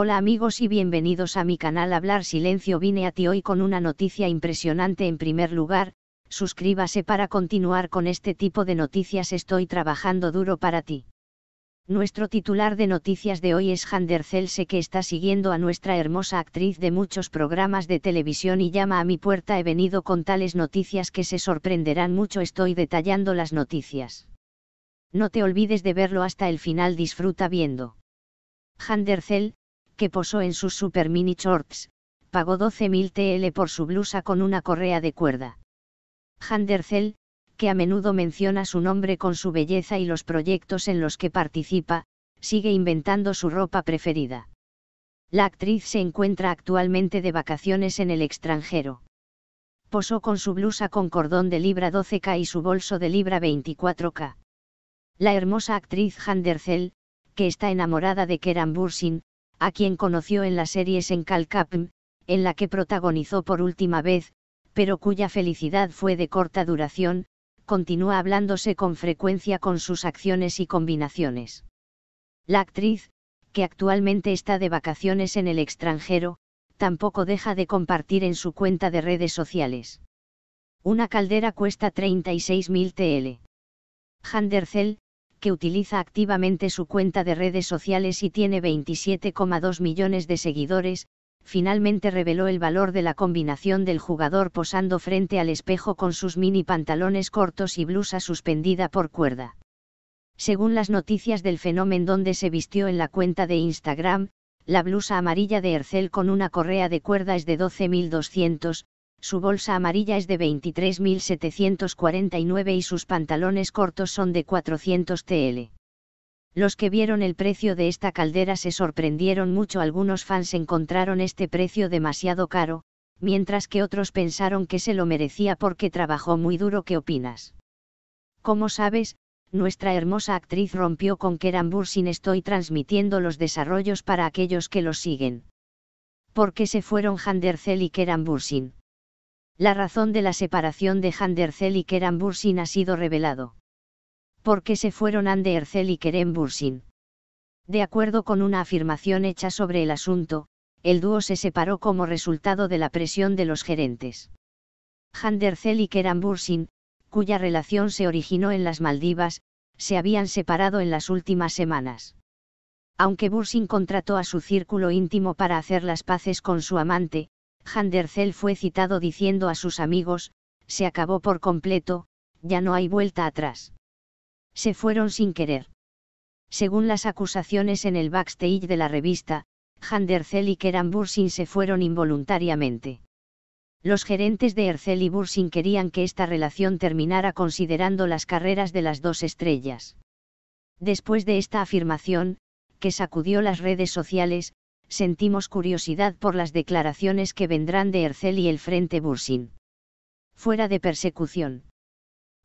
Hola amigos y bienvenidos a mi canal Hablar Silencio vine a ti hoy con una noticia impresionante en primer lugar, suscríbase para continuar con este tipo de noticias estoy trabajando duro para ti. Nuestro titular de noticias de hoy es Hander sé que está siguiendo a nuestra hermosa actriz de muchos programas de televisión y llama a mi puerta he venido con tales noticias que se sorprenderán mucho estoy detallando las noticias. No te olvides de verlo hasta el final disfruta viendo. Hander que posó en sus super mini shorts, pagó 12.000 TL por su blusa con una correa de cuerda. Handercel, que a menudo menciona su nombre con su belleza y los proyectos en los que participa, sigue inventando su ropa preferida. La actriz se encuentra actualmente de vacaciones en el extranjero. Posó con su blusa con cordón de libra 12K y su bolso de libra 24K. La hermosa actriz Zell, que está enamorada de Keran Bursin, a quien conoció en las series en en la que protagonizó por última vez, pero cuya felicidad fue de corta duración, continúa hablándose con frecuencia con sus acciones y combinaciones. La actriz, que actualmente está de vacaciones en el extranjero, tampoco deja de compartir en su cuenta de redes sociales. Una caldera cuesta 36.000 TL. Handercel, que utiliza activamente su cuenta de redes sociales y tiene 27,2 millones de seguidores, finalmente reveló el valor de la combinación del jugador posando frente al espejo con sus mini pantalones cortos y blusa suspendida por cuerda. Según las noticias del fenómeno donde se vistió en la cuenta de Instagram, la blusa amarilla de Ercel con una correa de cuerda es de 12.200, su bolsa amarilla es de 23.749 y sus pantalones cortos son de 400 TL. Los que vieron el precio de esta caldera se sorprendieron mucho, algunos fans encontraron este precio demasiado caro, mientras que otros pensaron que se lo merecía porque trabajó muy duro, ¿qué opinas? Como sabes, nuestra hermosa actriz rompió con Keran Bursin, estoy transmitiendo los desarrollos para aquellos que los siguen. ¿Por qué se fueron Handercel y Keran Bursin? la razón de la separación de Hande y Kerem Bursin ha sido revelado. ¿Por qué se fueron Hande y Kerem Bursin? De acuerdo con una afirmación hecha sobre el asunto, el dúo se separó como resultado de la presión de los gerentes. Hande y Kerem Bursin, cuya relación se originó en las Maldivas, se habían separado en las últimas semanas. Aunque Bursin contrató a su círculo íntimo para hacer las paces con su amante, Handercel fue citado diciendo a sus amigos, se acabó por completo, ya no hay vuelta atrás. Se fueron sin querer. Según las acusaciones en el backstage de la revista, Handercel y Keran Bursin se fueron involuntariamente. Los gerentes de Ercel y Bursin querían que esta relación terminara considerando las carreras de las dos estrellas. Después de esta afirmación, que sacudió las redes sociales, sentimos curiosidad por las declaraciones que vendrán de Ercel y el Frente Bursin. Fuera de persecución.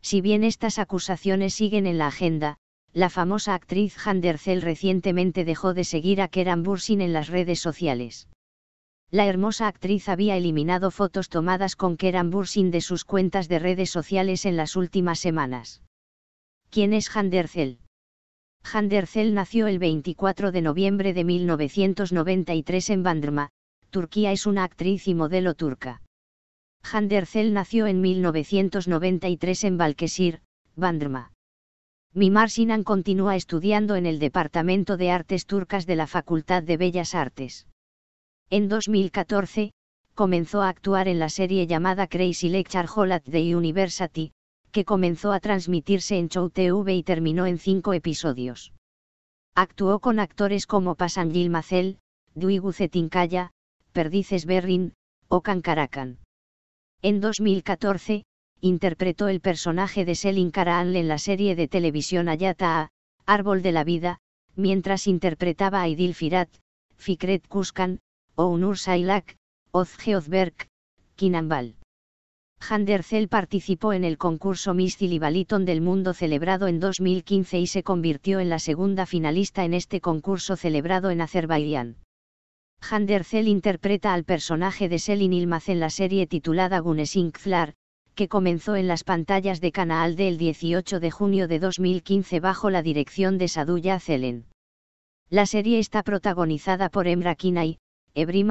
Si bien estas acusaciones siguen en la agenda, la famosa actriz Erçel recientemente dejó de seguir a Keran Bursin en las redes sociales. La hermosa actriz había eliminado fotos tomadas con Keran Bursin de sus cuentas de redes sociales en las últimas semanas. ¿Quién es Erçel? Handercel nació el 24 de noviembre de 1993 en Bandırma, Turquía es una actriz y modelo turca. Handercel nació en 1993 en Balkesir, Bandırma. Mimar Sinan continúa estudiando en el Departamento de Artes Turcas de la Facultad de Bellas Artes. En 2014, comenzó a actuar en la serie llamada Crazy Lecture Hall at the University, que comenzó a transmitirse en Show TV y terminó en cinco episodios. Actuó con actores como Pasangil Macel, Duygu Cetinkaya, Perdices Berrin, o Karakan. En 2014, interpretó el personaje de Selin Karaanle en la serie de televisión Ayata A, Árbol de la Vida, mientras interpretaba a Idil Firat, Fikret Kuskan, Ounur Sailak, Ozge Kinanbal. Kinambal. Handercel participó en el concurso Miss Zilibaliton del Mundo celebrado en 2015 y se convirtió en la segunda finalista en este concurso celebrado en Azerbaiyán. Handercel interpreta al personaje de Selin Ilmaz en la serie titulada Flar, que comenzó en las pantallas de Canal el 18 de junio de 2015 bajo la dirección de Saduya Zelen. La serie está protagonizada por Emra Kinay, Ebrim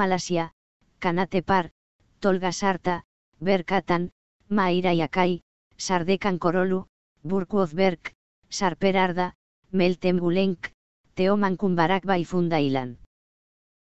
Kanate Par, Tolga Sarta, Berkatan, Maira Iakai, Sardekan Korolu, Burkuoz Berk, Sarper Arda, Meltem Gulenk, Teoman Kumbarak Bai Fundailan.